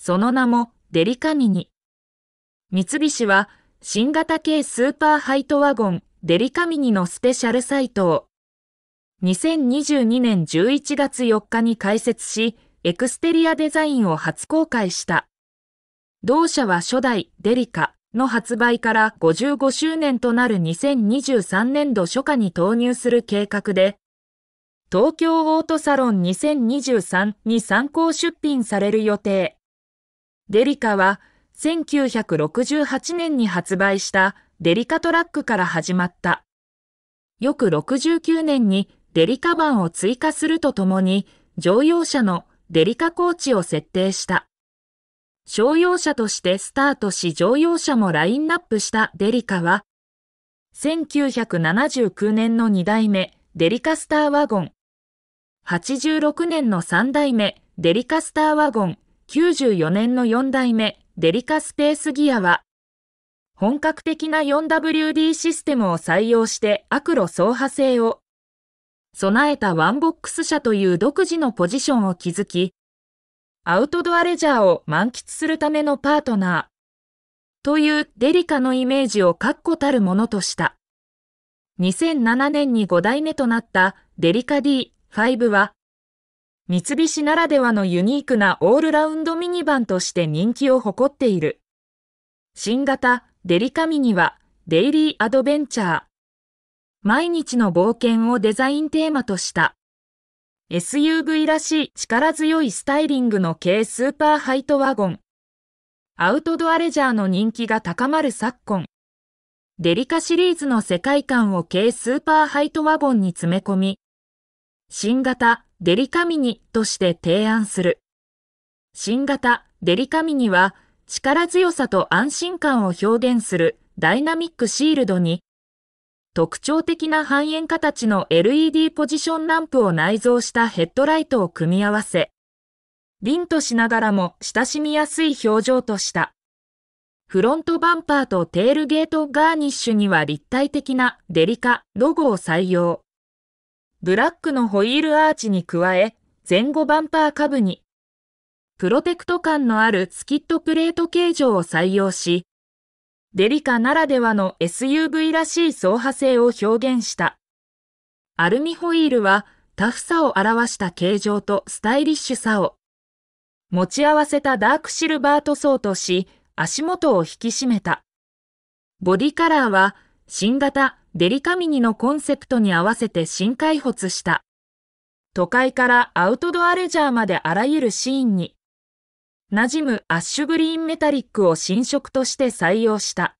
その名もデリカミニ。三菱は新型軽スーパーハイトワゴンデリカミニのスペシャルサイトを2022年11月4日に開設し、エクステリアデザインを初公開した。同社は初代デリカの発売から55周年となる2023年度初夏に投入する計画で、東京オートサロン2023に参考出品される予定。デリカは1968年に発売したデリカトラックから始まった。翌69年にデリカ版を追加するとともに乗用車のデリカコーチを設定した。商用車としてスタートし乗用車もラインナップしたデリカは、1979年の2代目デリカスターワゴン、86年の3代目デリカスターワゴン、94年の4代目デリカスペースギアは、本格的な 4WD システムを採用してアクロ走破性を備えたワンボックス車という独自のポジションを築き、アウトドアレジャーを満喫するためのパートナーというデリカのイメージを確固たるものとした。2007年に5代目となったデリカ D5 は三菱ならではのユニークなオールラウンドミニバンとして人気を誇っている。新型デリカミニはデイリーアドベンチャー。毎日の冒険をデザインテーマとした。SUV らしい力強いスタイリングの軽スーパーハイトワゴン。アウトドアレジャーの人気が高まる昨今。デリカシリーズの世界観を軽スーパーハイトワゴンに詰め込み、新型デリカミニとして提案する。新型デリカミニは力強さと安心感を表現するダイナミックシールドに特徴的な半円形の LED ポジションランプを内蔵したヘッドライトを組み合わせ、凛としながらも親しみやすい表情とした。フロントバンパーとテールゲートガーニッシュには立体的なデリカロゴを採用。ブラックのホイールアーチに加え、前後バンパー下部に、プロテクト感のあるスキットプレート形状を採用し、デリカならではの SUV らしい走破性を表現した。アルミホイールはタフさを表した形状とスタイリッシュさを、持ち合わせたダークシルバー塗装とし、足元を引き締めた。ボディカラーは新型デリカミニのコンセプトに合わせて新開発した。都会からアウトドアレジャーまであらゆるシーンに、馴染むアッシュグリーンメタリックを新色として採用した。